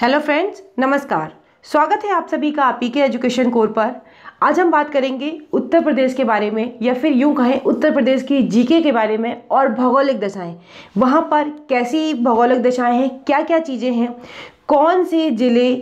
hello friends नमस्कार स्वागत है आप सभी का आपी के एजुकेशन कोर पर आज हम बात करेंगे उत्तर प्रदेश के बारे में या फिर यूं कहें उत्तर प्रदेश की जीके के बारे में और भौगोलिक दशाएं वहाँ पर कैसी भौगोलिक दशाएं हैं क्या क्या चीज़ें हैं कौन से ज़िले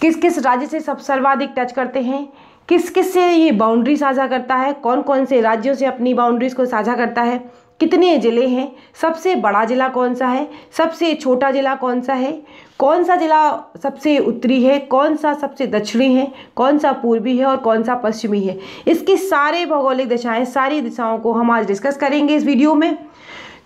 किस किस राज्य से सब सर्वाधिक टच करते हैं किस किस से ये बाउंड्री साझा करता है कौन कौन से राज्यों से अपनी बाउंड्रीज़ को साझा करता है कितने ज़िले हैं सबसे बड़ा ज़िला कौन सा है सबसे छोटा ज़िला कौन सा है कौन सा ज़िला सबसे उत्तरी है कौन सा सबसे दक्षिणी है कौन सा पूर्वी है और कौन सा पश्चिमी है इसकी सारे भौगोलिक दिशाएं सारी दिशाओं को हम आज डिस्कस करेंगे इस वीडियो में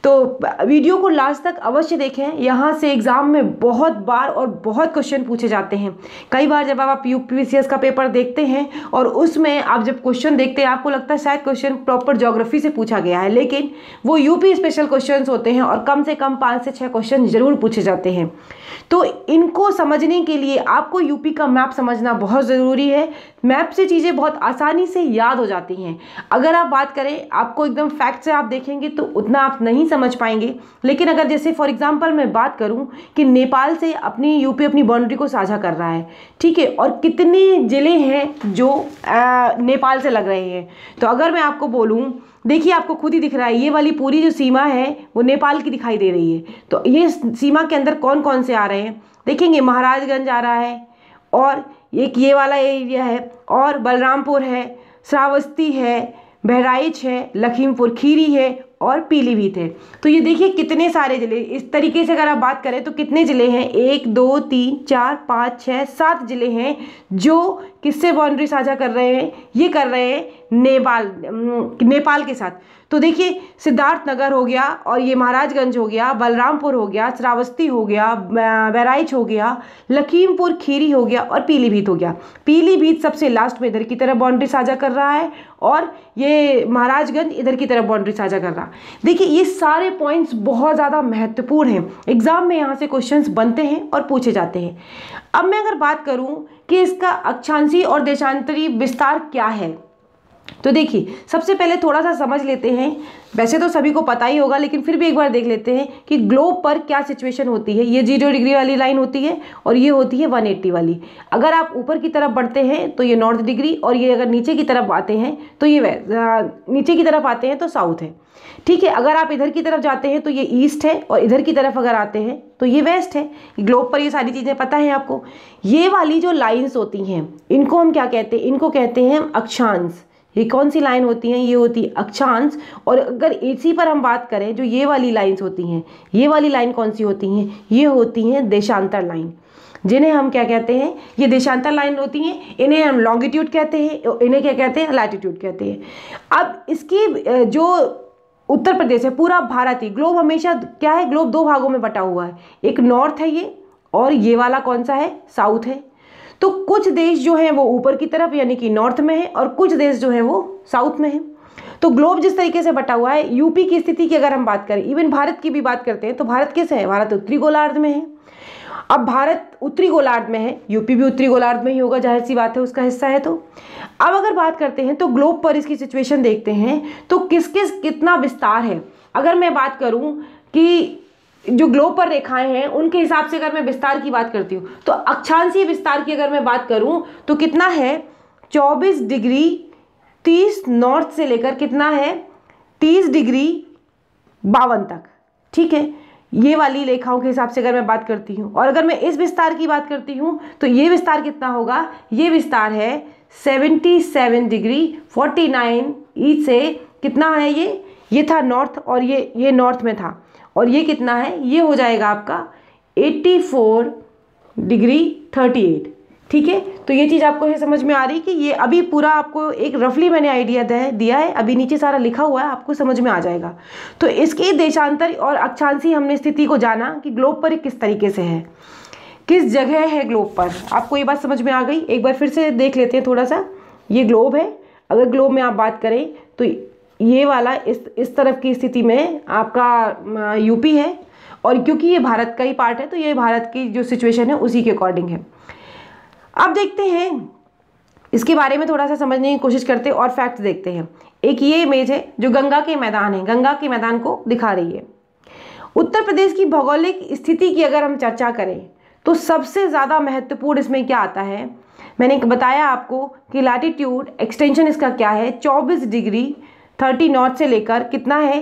तो वीडियो को लास्ट तक अवश्य देखें यहाँ से एग्ज़ाम में बहुत बार और बहुत क्वेश्चन पूछे जाते हैं कई बार जब आप यू पी का पेपर देखते हैं और उसमें आप जब क्वेश्चन देखते हैं आपको लगता है शायद क्वेश्चन प्रॉपर जोग्राफी से पूछा गया है लेकिन वो यूपी स्पेशल क्वेश्चन होते हैं और कम से कम पाँच से छः क्वेश्चन ज़रूर पूछे जाते हैं तो इनको समझने के लिए आपको यूपी का मैप समझना बहुत ज़रूरी है मैप से चीज़ें बहुत आसानी से याद हो जाती हैं अगर आप बात करें आपको एकदम फैक्ट से आप देखेंगे तो उतना आप नहीं समझ पाएंगे लेकिन अगर जैसे फॉर एग्ज़ाम्पल मैं बात करूँ कि नेपाल से अपनी यूपी अपनी बाउंड्री को साझा कर रहा है ठीक है और कितने ज़िले हैं जो आ, नेपाल से लग रहे हैं तो अगर मैं आपको बोलूँ देखिए आपको खुद ही दिख रहा है ये वाली पूरी जो सीमा है वो नेपाल की दिखाई दे रही है तो ये सीमा के अंदर कौन कौन से आ रहे हैं देखेंगे महाराजगंज आ रहा है और एक ये वाला एरिया है और बलरामपुर है श्रावस्ती है बहराइच है लखीमपुर खीरी है और पीलीभीत है तो ये देखिए कितने सारे ज़िले इस तरीके से अगर आप बात करें तो कितने ज़िले हैं एक दो तीन चार पाँच छः सात ज़िले हैं जो किससे बाउंड्री साझा कर रहे हैं ये कर रहे हैं नेपाल नेपाल के साथ तो देखिए सिद्धार्थ नगर हो गया और ये महाराजगंज हो गया बलरामपुर हो गया श्रावस्ती हो गया बहराइच हो गया लखीमपुर खीरी हो गया और पीलीभीत हो गया पीलीभीत सबसे लास्ट में इधर की तरफ बाउंड्री साझा कर रहा है और ये महाराजगंज इधर की तरफ बाउंड्री साझा कर रहा देखिए ये सारे पॉइंट्स बहुत ज़्यादा महत्वपूर्ण हैं एग्ज़ाम में यहाँ से क्वेश्चंस बनते हैं और पूछे जाते हैं अब मैं अगर बात करूँ कि इसका अक्षांशी और देशांतरी विस्तार क्या है तो देखिए सबसे पहले थोड़ा सा समझ लेते हैं वैसे तो सभी को पता ही होगा लेकिन फिर भी एक बार देख लेते हैं कि ग्लोब पर क्या सिचुएशन होती है ये जीरो डिग्री वाली लाइन होती है और ये होती है वन एट्टी वाली अगर आप ऊपर की तरफ बढ़ते हैं तो ये नॉर्थ डिग्री और ये अगर नीचे की तरफ आते हैं तो ये नीचे की तरफ आते हैं तो साउथ है ठीक है अगर आप इधर की तरफ जाते हैं तो ये ईस्ट है और इधर की तरफ अगर आते हैं तो ये वेस्ट है ग्लोब पर ये सारी चीज़ें पता है आपको ये वाली जो लाइन्स होती हैं इनको हम क्या कहते हैं इनको कहते हैं हम अक्षांश ये कौन सी लाइन होती हैं ये होती है अक्षांश और अगर इसी पर हम बात करें जो ये वाली लाइंस होती हैं ये वाली लाइन कौन सी होती हैं ये होती हैं देशांतर लाइन जिन्हें हम क्या कहते हैं ये देशांतर लाइन होती हैं इन्हें हम लॉन्गिट्यूड कहते हैं इन्हें क्या कहते हैं लैटिट्यूड कहते हैं अब इसकी जो उत्तर प्रदेश है पूरा भारत ही ग्लोब हमेशा क्या है ग्लोब दो भागों में बटा हुआ है एक नॉर्थ है ये और ये वाला कौन सा है साउथ है तो कुछ देश जो हैं वो ऊपर की तरफ यानी कि नॉर्थ में है और कुछ देश जो हैं वो साउथ में है तो ग्लोब जिस तरीके से बटा हुआ है यूपी की स्थिति की अगर हम बात करें इवन भारत की भी बात करते हैं तो भारत कैसे है भारत उत्तरी गोलार्ध में है अब भारत उत्तरी गोलार्ध में है यूपी भी उत्तरी गोलार्ध में ही होगा जाहिर सी बात है उसका हिस्सा है तो अब अगर बात करते हैं तो ग्लोब पर इसकी सिचुएशन देखते हैं तो किस किस कितना विस्तार है अगर मैं बात करूँ कि जो ग्लोपर रेखाएं हैं उनके हिसाब से अगर मैं विस्तार की बात करती हूँ तो अक्षांशीय विस्तार की अगर मैं बात करूँ तो कितना है चौबीस डिग्री तीस नॉर्थ से लेकर कितना है तीस डिग्री बावन तक ठीक है ये वाली रेखाओं के हिसाब से अगर मैं बात करती हूँ और अगर मैं इस विस्तार की बात करती हूँ तो ये विस्तार कितना होगा ये विस्तार है seven degree forty nine E से कितना है ये ये था नॉर्थ और ये ये नॉर्थ में था और ये कितना है ये हो जाएगा आपका eighty four degree thirty eight ठीक है तो ये चीज़ आपको ये समझ में आ रही है कि ये अभी पूरा आपको एक रफली मैंने आइडिया दिया है अभी नीचे सारा लिखा हुआ है आपको समझ में आ जाएगा तो इसके देशांतर और अक्षांशी हमने स्थिति को जाना कि ग्लोब पर किस तरीके से है किस जगह है ग्लोब पर आपको ये बात समझ में आ गई एक बार फिर से देख लेते हैं थोड़ा सा ये ग्लोब है अगर ग्लोब में आप बात करें तो ये वाला इस इस तरफ की स्थिति में आपका यूपी है और क्योंकि ये भारत का ही पार्ट है तो ये भारत की जो सिचुएशन है उसी के अकॉर्डिंग है अब देखते हैं इसके बारे में थोड़ा सा समझने की कोशिश करते हैं और फैक्ट देखते हैं एक ये इमेज है जो गंगा के मैदान है गंगा के मैदान को दिखा रही है उत्तर प्रदेश की भौगोलिक स्थिति की अगर हम चर्चा करें तो सबसे ज़्यादा महत्वपूर्ण इसमें क्या आता है मैंने बताया आपको कि लैटिट्यूड एक्सटेंशन इसका क्या है 24 डिग्री थर्टी नॉट से लेकर कितना है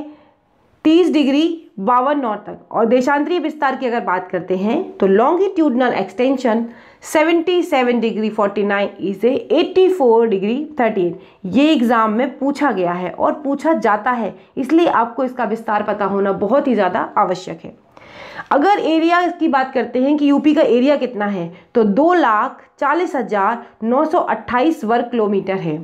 तीस डिग्री बावन नॉट तक और देशांतरीय विस्तार की अगर बात करते हैं तो longitudinal extension seventy seven degree forty nine इसे eighty four degree thirty eight ये एग्ज़ाम में पूछा गया है और पूछा जाता है इसलिए आपको इसका विस्तार पता होना बहुत ही ज़्यादा आवश्यक है अगर एरिया की बात करते हैं कि यूपी का एरिया कितना है तो दो लाख चालीस हज़ार नौ सौ अट्ठाईस वर्ग किलोमीटर है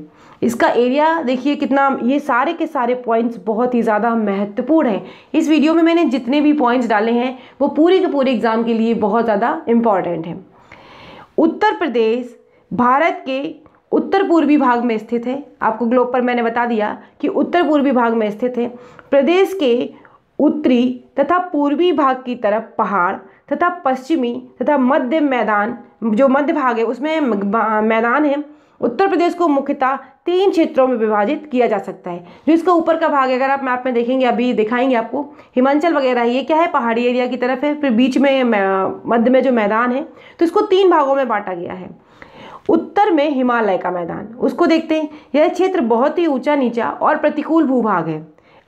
इसका एरिया देखिए कितना ये सारे के सारे पॉइंट्स बहुत ही ज़्यादा महत्वपूर्ण हैं इस वीडियो में मैंने जितने भी पॉइंट्स डाले हैं वो पूरे के पूरे एग्ज़ाम के लिए बहुत ज़्यादा इम्पॉर्टेंट हैं उत्तर प्रदेश भारत के उत्तर पूर्वी भाग में स्थित है आपको ग्लोब पर मैंने बता दिया कि उत्तर पूर्वी भाग में स्थित है प्रदेश के उत्तरी तथा पूर्वी भाग की तरफ पहाड़ तथा पश्चिमी तथा मध्य मैदान जो मध्य भाग है उसमें मैदान है उत्तर प्रदेश को मुख्यतः तीन क्षेत्रों में विभाजित किया जा सकता है जो इसका ऊपर का भाग है अगर आप मैप में देखेंगे अभी दिखाएंगे आपको हिमाचल वगैरह ये क्या है पहाड़ी एरिया की तरफ है फिर बीच में मध्य में जो मैदान है तो इसको तीन भागों में बांटा गया है उत्तर में हिमालय का मैदान उसको देखते हैं यह क्षेत्र बहुत ही ऊंचा नीचा और प्रतिकूल भूभाग है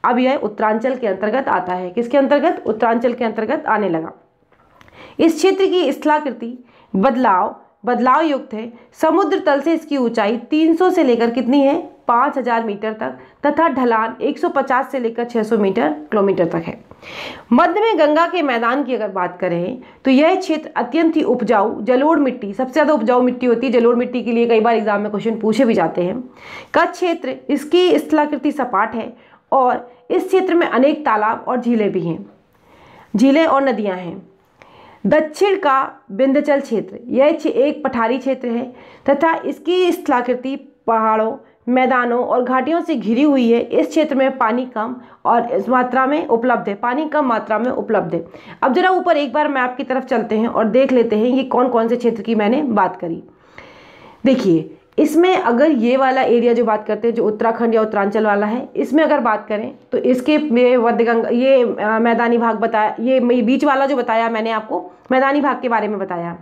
अब यह उत्तरांचल के अंतर्गत आता है किसके अंतर्गत उत्तरांचल के अंतर्गत आने लगा इस क्षेत्र की स्थलाकृति बदलाव बदलाव युक्त है समुद्र तल से इसकी ऊंचाई 300 से लेकर कितनी है 5000 मीटर तक तथा ढलान 150 से लेकर 600 मीटर किलोमीटर तक है मध्य में गंगा के मैदान की अगर बात करें तो यह क्षेत्र अत्यंत ही उपजाऊ जलोढ़ मिट्टी सबसे ज़्यादा उपजाऊ मिट्टी होती है जलोढ़ मिट्टी के लिए कई बार एग्जाम में क्वेश्चन पूछे भी जाते हैं कच्छ क्षेत्र इसकी स्थलाकृति सपाट है और इस क्षेत्र में अनेक तालाब और झीलें भी हैं झीलें और नदियाँ हैं दक्षिण का विंध्यचल क्षेत्र यह एक पठारी क्षेत्र है तथा इसकी स्थलाकृति पहाड़ों मैदानों और घाटियों से घिरी हुई है इस क्षेत्र में पानी कम और इस मात्रा में उपलब्ध है पानी कम मात्रा में उपलब्ध है अब जरा ऊपर एक बार मैप की तरफ चलते हैं और देख लेते हैं ये कौन कौन से क्षेत्र की मैंने बात करी देखिए इसमें अगर ये वाला एरिया जो बात करते हैं जो उत्तराखंड या उत्तरांचल वाला है इसमें अगर बात करें तो इसके ये वदगंगा ये मैदानी भाग बताया ये बीच वाला जो बताया मैंने आपको मैदानी भाग के बारे में बताया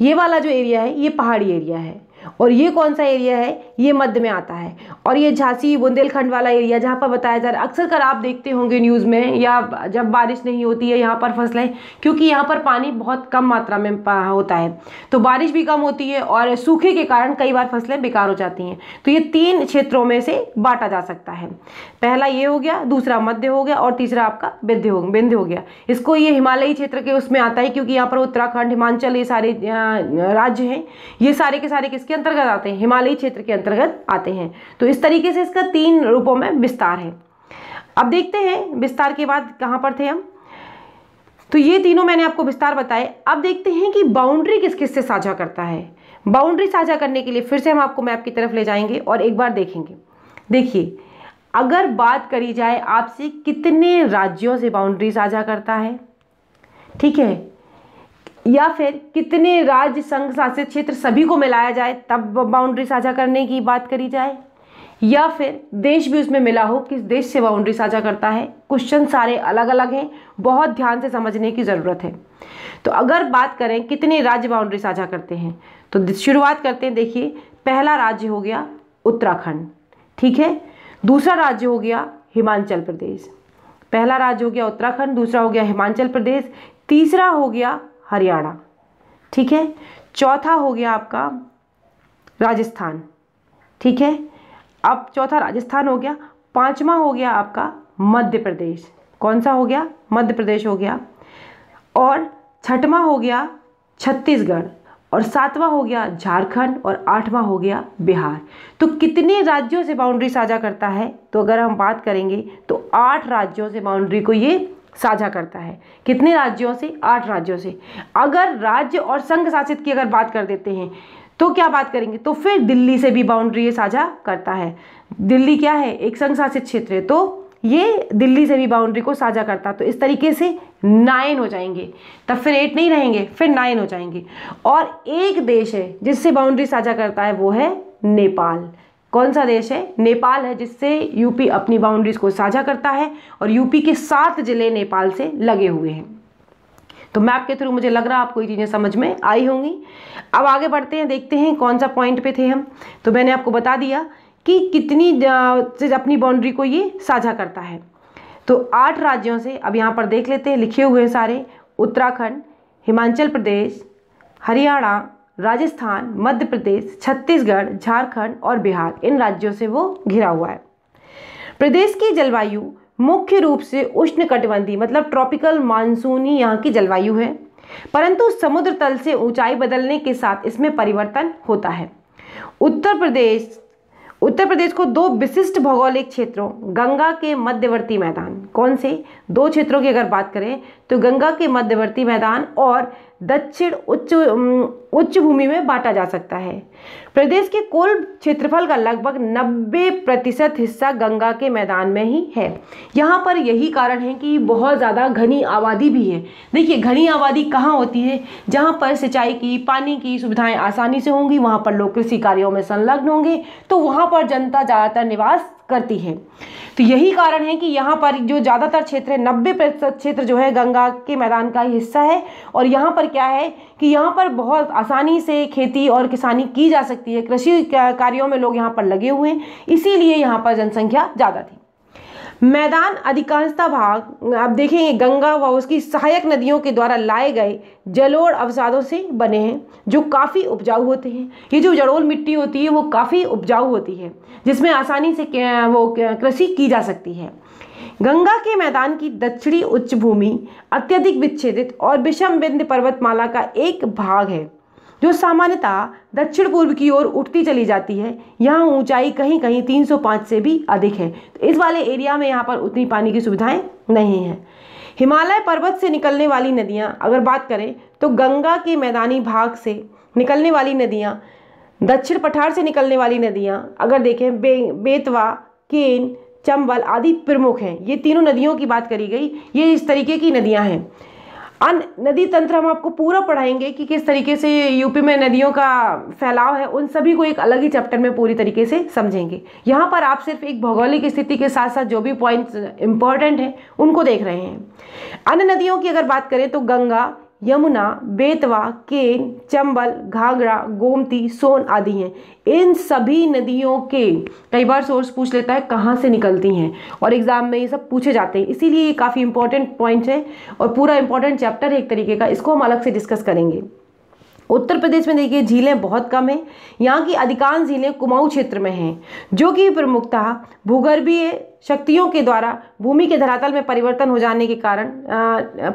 ये वाला जो एरिया है ये पहाड़ी एरिया है और ये कौन सा एरिया है ये मध्य में आता है और ये झांसी बुंदेलखंड वाला एरिया जहाँ पर बताया जा रहा है अक्सर कर आप देखते होंगे न्यूज़ में या जब बारिश नहीं होती है यहाँ पर फसलें क्योंकि यहाँ पर पानी बहुत कम मात्रा में होता है तो बारिश भी कम होती है और सूखे के कारण कई बार फसलें बेकार हो जाती हैं तो ये तीन क्षेत्रों में से बांटा जा सकता है पहला ये हो गया दूसरा मध्य हो गया और तीसरा आपका विध्य हो विंध्य हो गया इसको ये हिमालयी क्षेत्र के उसमें आता है क्योंकि यहाँ पर उत्तराखंड हिमाचल ये सारे राज्य हैं ये सारे के सारे किसके किसके अंतर्गत आते हैं हिमालयी क्षेत्र के अंतर्गत आते हैं तो इस तरीके से इसका तीन रूपों में विस्तार है अब देखते हैं विस्तार के बाद कहाँ पर थे हम तो ये तीनों मैंने आपको विस्तार बताए अब देखते हैं कि बाउंड्री किस किस से साझा करता है बाउंड्री साझा करने के लिए फिर से हम आपको मैप की तरफ ले जाएंगे और एक बार देखेंगे देखिए अगर बात करी जाए आपसे कितने राज्यों से बाउंड्री साझा करता है ठीक है या फिर कितने राज्य संघ शासित क्षेत्र सभी को मिलाया जाए तब बाउंड्री साझा करने की बात करी जाए या फिर देश भी उसमें मिला हो किस देश से बाउंड्री साझा करता है क्वेश्चन सारे अलग अलग हैं बहुत ध्यान से समझने की ज़रूरत है तो अगर बात करें कितने राज्य बाउंड्री साझा करते हैं तो शुरुआत करते हैं देखिए पहला राज्य हो गया उत्तराखंड ठीक है दूसरा राज्य हो गया हिमाचल प्रदेश पहला राज्य हो गया उत्तराखंड दूसरा हो गया हिमाचल प्रदेश तीसरा हो गया हरियाणा ठीक है चौथा हो गया आपका राजस्थान ठीक है अब चौथा राजस्थान हो गया पांचवा हो गया आपका मध्य प्रदेश कौन सा हो गया मध्य प्रदेश हो गया और छठवा हो गया छत्तीसगढ़ और सातवां हो गया झारखंड और आठवां हो गया बिहार तो कितने राज्यों से बाउंड्री साझा करता है तो अगर हम बात करेंगे तो आठ राज्यों से बाउंड्री को ये साझा करता है कितने राज्यों से आठ राज्यों से अगर राज्य और संघ शासित की अगर बात कर देते हैं तो क्या बात करेंगे तो फिर दिल्ली से भी बाउंड्री साझा करता है दिल्ली क्या है एक संघ शासित क्षेत्र है तो ये दिल्ली से भी बाउंड्री को साझा करता तो इस तरीके से नाइन हो जाएंगे तब फिर एट नहीं रहेंगे फिर नाइन हो जाएंगे और एक देश है जिससे बाउंड्री साझा करता है वो है नेपाल कौन सा देश है नेपाल है जिससे यूपी अपनी बाउंड्रीज को साझा करता है और यूपी के सात ज़िले नेपाल से लगे हुए हैं तो मैप के थ्रू मुझे लग रहा है आपको ये चीज़ें समझ में आई होंगी अब आगे बढ़ते हैं देखते हैं कौन सा पॉइंट पे थे हम तो मैंने आपको बता दिया कि कितनी से अपनी बाउंड्री को ये साझा करता है तो आठ राज्यों से अब यहाँ पर देख लेते हैं लिखे हुए हैं सारे उत्तराखंड हिमाचल प्रदेश हरियाणा राजस्थान मध्य प्रदेश छत्तीसगढ़ झारखंड और बिहार इन राज्यों से वो घिरा हुआ है प्रदेश की जलवायु मुख्य रूप से उष्ण मतलब ट्रॉपिकल मानसूनी यहाँ की जलवायु है परंतु समुद्र तल से ऊंचाई बदलने के साथ इसमें परिवर्तन होता है उत्तर प्रदेश उत्तर प्रदेश को दो विशिष्ट भौगोलिक क्षेत्रों गंगा के मध्यवर्ती मैदान कौन से दो क्षेत्रों की अगर बात करें तो गंगा के मध्यवर्ती मैदान और दक्षिण उच्च उच्च भूमि में बांटा जा सकता है प्रदेश के कुल क्षेत्रफल का लगभग 90 प्रतिशत हिस्सा गंगा के मैदान में ही है यहाँ पर यही कारण है कि बहुत ज़्यादा घनी आबादी भी है देखिए घनी आबादी कहाँ होती है जहाँ पर सिंचाई की पानी की सुविधाएं आसानी से होंगी वहाँ पर लोग कृषि कार्यों में संलग्न होंगे तो वहाँ पर जनता ज़्यादातर निवास करती है तो यही कारण है कि यहाँ पर जो ज़्यादातर क्षेत्र है नब्बे प्रतिशत क्षेत्र जो है गंगा के मैदान का ही हिस्सा है और यहाँ पर क्या है कि यहाँ पर बहुत आसानी से खेती और किसानी की जा सकती है कृषि कार्यों में लोग यहाँ पर लगे हुए हैं इसीलिए यहाँ पर जनसंख्या ज़्यादा थी मैदान अधिकांशता भाग आप देखेंगे गंगा व उसकी सहायक नदियों के द्वारा लाए गए जलोड़ अवसादों से बने हैं जो काफ़ी उपजाऊ होते हैं ये जो जड़ोल मिट्टी होती है वो काफ़ी उपजाऊ होती है जिसमें आसानी से वो कृषि की जा सकती है गंगा के मैदान की दक्षिणी उच्च भूमि अत्यधिक विच्छेदित और विषम बिंद पर्वतमाला का एक भाग है जो सामान्यतः दक्षिण पूर्व की ओर उठती चली जाती है यहाँ ऊंचाई कहीं कहीं 305 से भी अधिक है तो इस वाले एरिया में यहाँ पर उतनी पानी की सुविधाएं नहीं हैं हिमालय पर्वत से निकलने वाली नदियाँ अगर बात करें तो गंगा के मैदानी भाग से निकलने वाली नदियाँ दक्षिण पठार से निकलने वाली नदियाँ अगर देखें बे बेतवा केन चंबल आदि प्रमुख हैं ये तीनों नदियों की बात करी गई ये इस तरीके की नदियाँ हैं और नदी तंत्र हम आपको पूरा पढ़ाएंगे कि किस तरीके से यूपी में नदियों का फैलाव है उन सभी को एक अलग ही चैप्टर में पूरी तरीके से समझेंगे यहाँ पर आप सिर्फ एक भौगोलिक स्थिति के साथ साथ जो भी पॉइंट्स इंपॉर्टेंट हैं उनको देख रहे हैं अन्य नदियों की अगर बात करें तो गंगा यमुना बेतवा केन चंबल घाघरा गोमती सोन आदि हैं इन सभी नदियों के कई बार सोर्स पूछ लेता है कहाँ से निकलती हैं और एग्ज़ाम में ये सब पूछे जाते हैं इसीलिए ये काफ़ी इंपॉर्टेंट पॉइंट है और पूरा इंपॉर्टेंट चैप्टर है एक तरीके का इसको हम अलग से डिस्कस करेंगे उत्तर प्रदेश में देखिए झीलें बहुत कम हैं यहाँ की अधिकांश झीलें कुमाऊँ क्षेत्र में हैं जो कि प्रमुखतः भूगर्भीय शक्तियों के द्वारा भूमि के धरातल में परिवर्तन हो जाने के कारण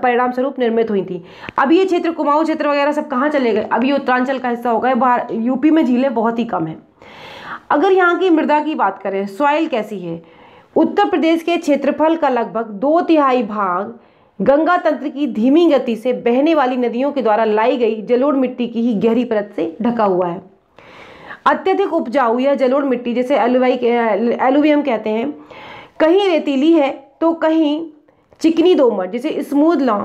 परिणाम स्वरूप निर्मित हुई थी अब ये क्षेत्र कुमाऊँ क्षेत्र वगैरह सब कहाँ चले गए अब ये उत्तरांचल का हिस्सा हो गए बाहर यूपी में झीलें बहुत ही कम हैं अगर यहाँ की मृदा की बात करें सॉइल कैसी है उत्तर प्रदेश के क्षेत्रफल का लगभग दो तिहाई भाग गंगा तंत्र की धीमी गति से बहने वाली नदियों के द्वारा लाई गई जलोढ़ मिट्टी की ही गहरी परत से ढका हुआ है अत्यधिक उपजाऊ या जलोढ़ मिट्टी जैसे एलुवाई एलुवियम कहते हैं कहीं रेतीली है तो कहीं चिकनी दोमट जैसे स्मूथ लॉ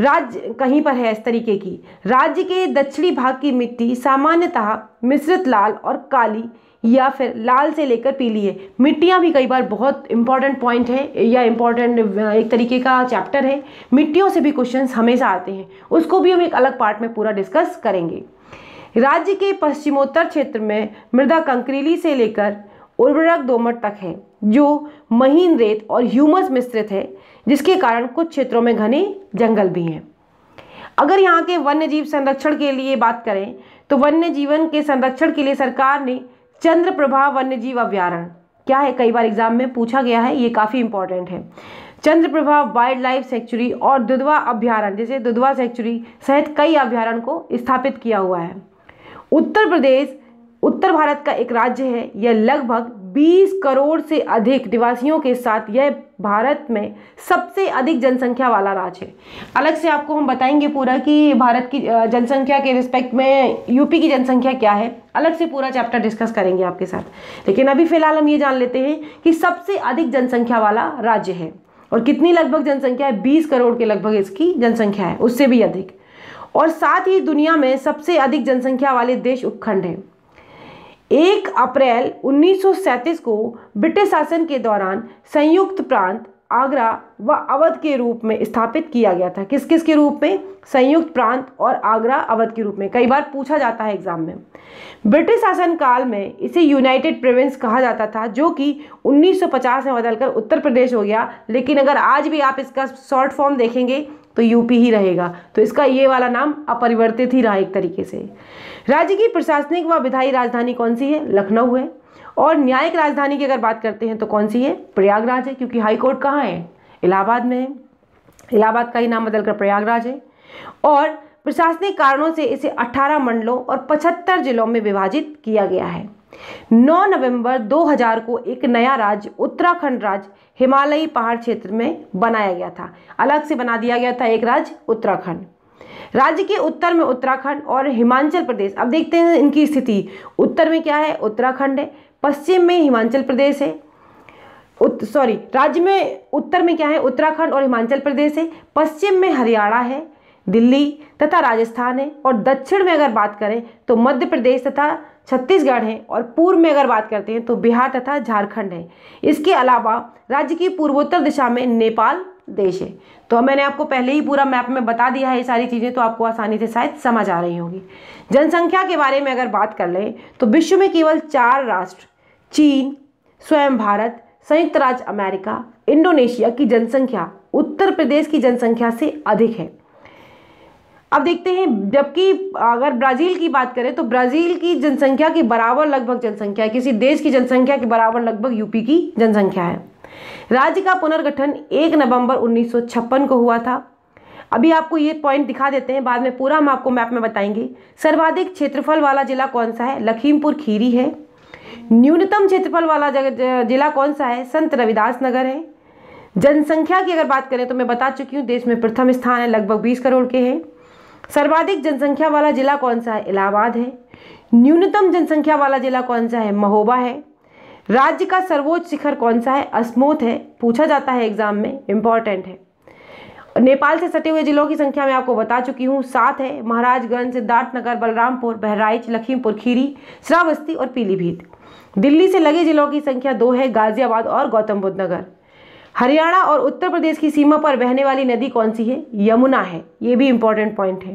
राज्य कहीं पर है इस तरीके की राज्य के दक्षिणी भाग की मिट्टी सामान्यतः मिश्रित लाल और काली या फिर लाल से लेकर पीली है मिट्टियाँ भी कई बार बहुत इंपॉर्टेंट पॉइंट है या इंपॉर्टेंट एक तरीके का चैप्टर है मिट्टियों से भी क्वेश्चन हमेशा आते हैं उसको भी हम एक अलग पार्ट में पूरा डिस्कस करेंगे राज्य के पश्चिमोत्तर क्षेत्र में मृदा कंक्रीली से लेकर उर्वरक दोमट तक है जो महीन रेत और ह्यूमस मिश्रित है जिसके कारण कुछ क्षेत्रों में घने जंगल भी हैं अगर यहाँ के वन्य जीव संरक्षण के लिए बात करें तो वन्य जीवन के संरक्षण के लिए सरकार ने चंद्र प्रभा वन्य जीव अभ्यारण्य क्या है कई बार एग्जाम में पूछा गया है ये काफ़ी इंपॉर्टेंट है चंद्रप्रभा वाइल्ड लाइफ सेंचुरी और दुधवा अभ्यारण जैसे दुधवा सेंचुरी सहित कई अभ्यारण्य को स्थापित किया हुआ है उत्तर प्रदेश उत्तर भारत का एक राज्य है यह लगभग 20 करोड़ से अधिक निवासियों के साथ यह भारत में सबसे अधिक जनसंख्या वाला राज्य है अलग से आपको हम बताएंगे पूरा कि भारत की जनसंख्या के रिस्पेक्ट में यूपी की जनसंख्या क्या है अलग से पूरा चैप्टर डिस्कस करेंगे आपके साथ लेकिन अभी फ़िलहाल हम ये जान लेते हैं कि सबसे अधिक जनसंख्या वाला राज्य है और कितनी लगभग जनसंख्या है बीस करोड़ के लगभग इसकी जनसंख्या है उससे भी अधिक और साथ ही दुनिया में सबसे अधिक जनसंख्या वाले देश उपखंड हैं एक अप्रैल 1937 को ब्रिटिश शासन के दौरान संयुक्त प्रांत आगरा व अवध के रूप में स्थापित किया गया था किस किस के रूप में संयुक्त प्रांत और आगरा अवध के रूप में कई बार पूछा जाता है एग्जाम में ब्रिटिश शासन काल में इसे यूनाइटेड प्रोविंस कहा जाता था जो कि 1950 में बदलकर उत्तर प्रदेश हो गया लेकिन अगर आज भी आप इसका शॉर्ट फॉर्म देखेंगे तो यूपी ही रहेगा तो इसका ये वाला नाम अपरिवर्तित ही रहा एक तरीके से राज्य की प्रशासनिक व विधायी राजधानी कौन सी है लखनऊ है और न्यायिक राजधानी की अगर बात करते हैं तो कौन सी है प्रयागराज है क्योंकि हाईकोर्ट कहाँ है इलाहाबाद में है इलाहाबाद का ही नाम बदलकर प्रयागराज है और प्रशासनिक कारणों से इसे 18 मंडलों और 75 जिलों में विभाजित किया गया है 9 नवंबर 2000 को एक नया राज्य उत्तराखंड राज्य हिमालयी पहाड़ क्षेत्र में बनाया गया था अलग से बना दिया गया था एक राज्य उत्तराखंड राज्य के उत्तर में उत्तराखंड और हिमाचल प्रदेश अब देखते हैं इनकी स्थिति उत्तर में क्या है उत्तराखंड है पश्चिम में हिमाचल प्रदेश है सॉरी राज्य में उत्तर में क्या है उत्तराखंड और हिमाचल प्रदेश है पश्चिम में हरियाणा है दिल्ली तथा राजस्थान है और दक्षिण में अगर बात करें तो मध्य प्रदेश तथा छत्तीसगढ़ है और पूर्व में अगर बात करते हैं तो बिहार तथा झारखंड है इसके अलावा राज्य की पूर्वोत्तर दिशा में नेपाल देश है तो मैंने आपको पहले ही पूरा मैप में बता दिया है ये सारी चीज़ें तो आपको आसानी से शायद समझ आ रही होंगी जनसंख्या के बारे में अगर बात कर लें तो विश्व में केवल चार राष्ट्र चीन स्वयं भारत संयुक्त राज्य अमेरिका इंडोनेशिया की जनसंख्या उत्तर प्रदेश की जनसंख्या से अधिक है अब देखते हैं जबकि अगर ब्राज़ील की बात करें तो ब्राज़ील की जनसंख्या के बराबर लगभग जनसंख्या किसी देश की जनसंख्या के बराबर लगभग यूपी की जनसंख्या है राज्य का पुनर्गठन एक नवंबर उन्नीस को हुआ था अभी आपको ये पॉइंट दिखा देते हैं बाद में पूरा हम आपको मैप में बताएंगे सर्वाधिक क्षेत्रफल वाला जिला कौन सा है लखीमपुर खीरी है न्यूनतम क्षेत्रफल वाला जिला कौन सा है संत रविदास नगर है जनसंख्या की अगर बात करें तो मैं बता चुकी हूँ देश में प्रथम स्थान है लगभग बीस करोड़ के हैं सर्वाधिक जनसंख्या वाला जिला कौन सा है इलाहाबाद है न्यूनतम जनसंख्या वाला जिला कौन सा है महोबा है राज्य का सर्वोच्च शिखर कौन सा है अस्मोथ है पूछा जाता है एग्जाम में इम्पॉर्टेंट है नेपाल से सटे हुए जिलों की संख्या मैं आपको बता चुकी हूँ सात है महाराजगंज सिद्धार्थनगर बलरामपुर बहराइच लखीमपुर खीरी श्रावस्ती और पीलीभीत दिल्ली से लगे जिलों की संख्या दो है गाजियाबाद और गौतम बुद्ध नगर हरियाणा और उत्तर प्रदेश की सीमा पर बहने वाली नदी कौन सी है यमुना है ये भी इम्पॉर्टेंट पॉइंट है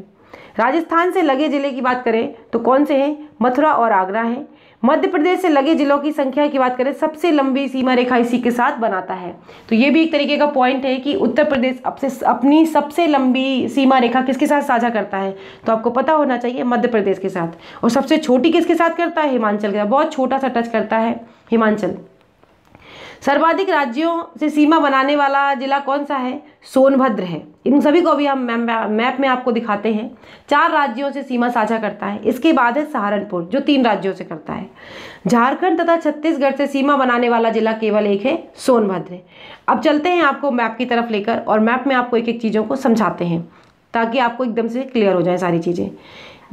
राजस्थान से लगे ज़िले की बात करें तो कौन से हैं मथुरा और आगरा हैं मध्य प्रदेश से लगे ज़िलों की संख्या की बात करें सबसे लंबी सीमा रेखा इसी के साथ बनाता है तो ये भी एक तरीके का पॉइंट है कि उत्तर प्रदेश अपसे अपनी सबसे लंबी सीमा रेखा किसके साथ साझा करता है तो आपको पता होना चाहिए मध्य प्रदेश के साथ और सबसे छोटी किसके साथ करता है हिमाचल के साथ बहुत छोटा सा टच करता है हिमाचल सर्वाधिक राज्यों से सीमा बनाने वाला जिला कौन सा है सोनभद्र है इन सभी को भी हम मैप में आपको दिखाते हैं चार राज्यों से सीमा साझा करता है इसके बाद है सहारनपुर जो तीन राज्यों से करता है झारखंड तथा छत्तीसगढ़ से सीमा बनाने वाला जिला केवल एक है सोनभद्र अब चलते हैं आपको मैप की तरफ लेकर और मैप में आपको एक एक चीज़ों को समझाते हैं ताकि आपको एकदम से क्लियर हो जाए सारी चीज़ें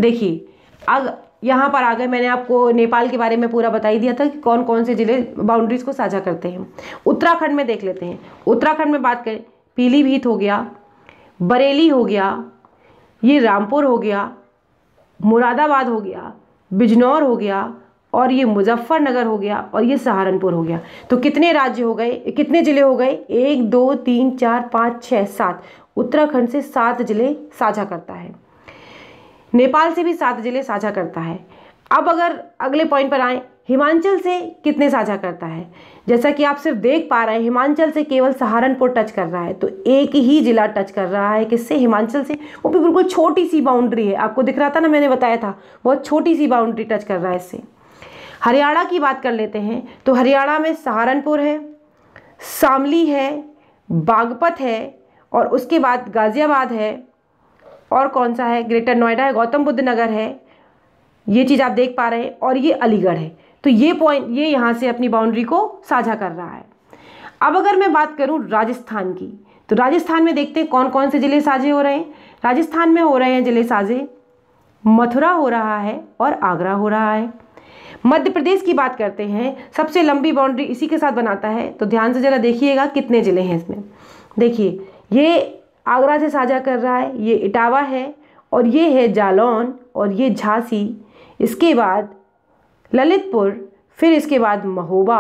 देखिए अब यहाँ पर आ गए मैंने आपको नेपाल के बारे में पूरा बताई दिया था कि कौन कौन से ज़िले बाउंड्रीज़ को साझा करते हैं उत्तराखंड में देख लेते हैं उत्तराखंड में बात करें पीलीभीत हो गया बरेली हो गया ये रामपुर हो गया मुरादाबाद हो गया बिजनौर हो गया और ये मुजफ्फरनगर हो गया और ये सहारनपुर हो गया तो कितने राज्य हो गए कितने ज़िले हो गए एक दो तीन चार पाँच छः सात उत्तराखंड से सात ज़िले साझा करता है नेपाल से भी सात ज़िले साझा करता है अब अगर अगले पॉइंट पर आए हिमाचल से कितने साझा करता है जैसा कि आप सिर्फ देख पा रहे हैं हिमाचल से केवल सहारनपुर टच कर रहा है तो एक ही ज़िला टच कर रहा है किससे हिमाचल से वो भी बिल्कुल छोटी सी बाउंड्री है आपको दिख रहा था ना मैंने बताया था बहुत छोटी सी बाउंड्री टच कर रहा है इससे हरियाणा की बात कर लेते हैं तो हरियाणा में सहारनपुर है शामली है बागपत है और उसके बाद गाज़ियाबाद है और कौन सा है ग्रेटर नोएडा है गौतम बुद्ध नगर है ये चीज़ आप देख पा रहे हैं और ये अलीगढ़ है तो ये पॉइंट ये यहाँ से अपनी बाउंड्री को साझा कर रहा है अब अगर मैं बात करूँ राजस्थान की तो राजस्थान में देखते हैं कौन कौन से ज़िले साझे हो रहे हैं राजस्थान में हो रहे हैं ज़िले साझे मथुरा हो रहा है और आगरा हो रहा है मध्य प्रदेश की बात करते हैं सबसे लंबी बाउंड्री इसी के साथ बनाता है तो ध्यान से ज़रा देखिएगा कितने ज़िले हैं इसमें देखिए ये आगरा से साझा कर रहा है ये इटावा है और ये है जालौन और ये झांसी इसके बाद ललितपुर फिर इसके बाद महोबा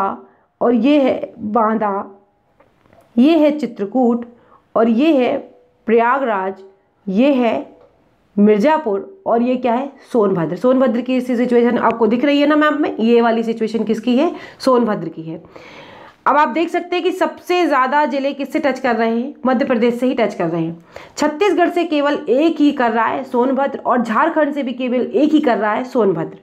और ये है बांदा ये है चित्रकूट और ये है प्रयागराज ये है मिर्ज़ापुर और ये क्या है सोनभद्र सोनभद्र की सिचुएशन आपको दिख रही है ना मैम में ये वाली सिचुएशन किसकी है सोनभद्र की है अब आप देख सकते हैं कि सबसे ज़्यादा जिले किससे टच कर रहे हैं मध्य प्रदेश से ही टच कर रहे हैं छत्तीसगढ़ से केवल एक ही कर रहा है सोनभद्र और झारखंड से भी केवल एक ही कर रहा है सोनभद्र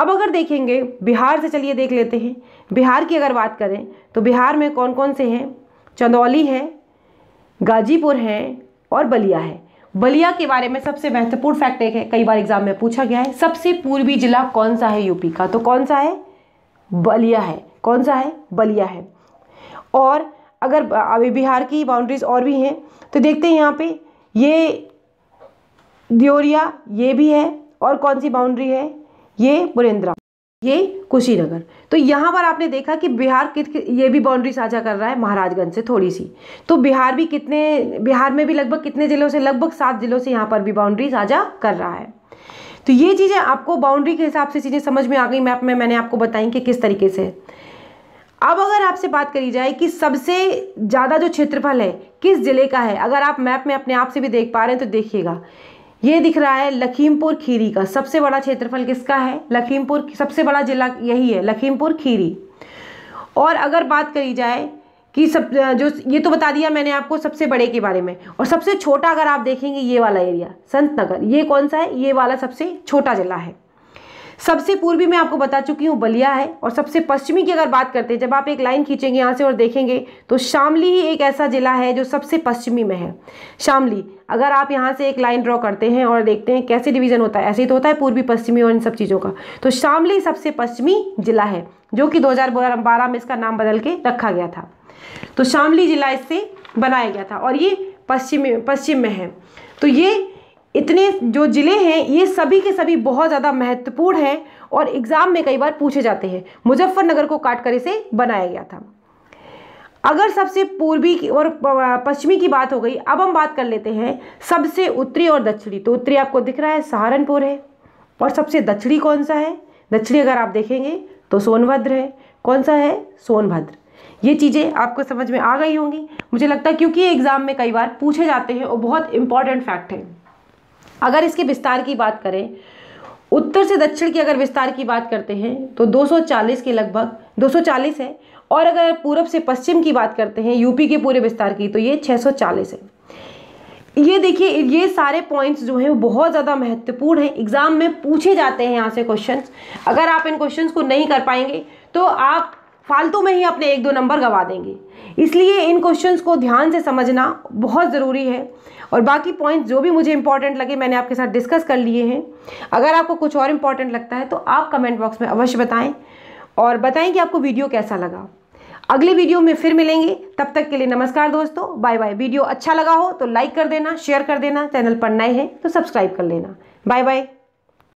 अब अगर देखेंगे बिहार से चलिए देख लेते हैं बिहार की अगर बात करें तो बिहार में कौन कौन से हैं चंदौली है गाजीपुर है और बलिया है बलिया के बारे में सबसे महत्वपूर्ण फैक्ट एक है कई बार एग्जाम में पूछा गया है सबसे पूर्वी जिला कौन सा है यूपी का तो कौन सा है बलिया है कौन सा है बलिया है और अगर अभी बिहार की बाउंड्रीज और भी हैं तो देखते हैं यहाँ पे ये दियोरिया ये भी है और कौन सी बाउंड्री है ये बुरेंद्रा ये कुशीनगर तो यहाँ पर आपने देखा कि बिहार कित ये भी बाउंड्री साझा कर रहा है महाराजगंज से थोड़ी सी तो बिहार भी कितने बिहार में भी लगभग कितने ज़िलों से लगभग सात ज़िलों से यहाँ पर भी बाउंड्री साझा कर रहा है तो ये चीज़ें आपको बाउंड्री के हिसाब से चीज़ें समझ में आ गई मैप में मैंने आपको बताई कि किस तरीके से अब अगर आपसे बात करी जाए कि सबसे ज़्यादा जो क्षेत्रफल है किस ज़िले का है अगर आप मैप में अपने आप से भी देख पा रहे हैं तो देखिएगा ये दिख रहा है लखीमपुर खीरी का सबसे बड़ा क्षेत्रफल किसका है लखीमपुर सबसे बड़ा जिला यही है लखीमपुर खीरी और अगर बात करी जाए कि सब जो ये तो बता दिया मैंने आपको सबसे बड़े के बारे में और सबसे छोटा अगर आप देखेंगे ये वाला एरिया संत नगर ये कौन सा है ये वाला सबसे छोटा जिला है सबसे पूर्वी मैं आपको बता चुकी हूँ बलिया है और सबसे पश्चिमी की अगर बात करते हैं जब आप एक लाइन खींचेंगे यहाँ से और देखेंगे तो शामली ही एक ऐसा ज़िला है जो सबसे पश्चिमी में है शामली अगर आप यहाँ से एक लाइन ड्रॉ करते हैं और देखते हैं कैसे डिवीज़न होता है ऐसे ही तो होता है पूर्वी पश्चिमी और इन सब चीज़ों का तो शामली सबसे पश्चिमी ज़िला है जो कि 2012 में इसका नाम बदल के रखा गया था तो शामली ज़िला इससे बनाया गया था और ये पश्चिमी पश्चिम में है तो ये इतने जो ज़िले हैं ये सभी के सभी बहुत ज़्यादा महत्वपूर्ण हैं और एग्ज़ाम में कई बार पूछे जाते हैं मुजफ्फरनगर को काट कर इसे बनाया गया था अगर सबसे पूर्वी की और पश्चिमी की बात हो गई अब हम बात कर लेते हैं सबसे उत्तरी और दक्षिणी तो उत्तरी आपको दिख रहा है सहारनपुर है और सबसे दक्षिणी कौन सा है दक्षिणी अगर आप देखेंगे तो सोनभद्र है कौन सा है सोनभद्र ये चीज़ें आपको समझ में आ गई होंगी मुझे लगता है क्योंकि एग्ज़ाम में कई बार पूछे जाते हैं और बहुत इंपॉर्टेंट फैक्ट है अगर इसके विस्तार की बात करें उत्तर से दक्षिण की अगर विस्तार की बात करते हैं तो 240 के लगभग 240 है और अगर पूरब से पश्चिम की बात करते हैं यूपी के पूरे विस्तार की तो ये 640 है ये देखिए ये सारे पॉइंट्स जो हैं वो बहुत ज़्यादा महत्वपूर्ण हैं एग्ज़ाम में पूछे जाते हैं यहाँ से क्वेश्चंस अगर आप इन क्वेश्चंस को नहीं कर पाएंगे तो आप फालतू में ही अपने एक दो नंबर गवा देंगे इसलिए इन क्वेश्चंस को ध्यान से समझना बहुत ज़रूरी है और बाकी पॉइंट्स जो भी मुझे इंपॉर्टेंट लगे मैंने आपके साथ डिस्कस कर लिए हैं अगर आपको कुछ और इम्पॉर्टेंट लगता है तो आप कमेंट बॉक्स में अवश्य बताएं और बताएं कि आपको वीडियो कैसा लगा अगली वीडियो में फिर मिलेंगे तब तक के लिए नमस्कार दोस्तों बाय बाय वीडियो अच्छा लगा हो तो लाइक कर देना शेयर कर देना चैनल पर नए हैं तो सब्सक्राइब कर लेना बाय बाय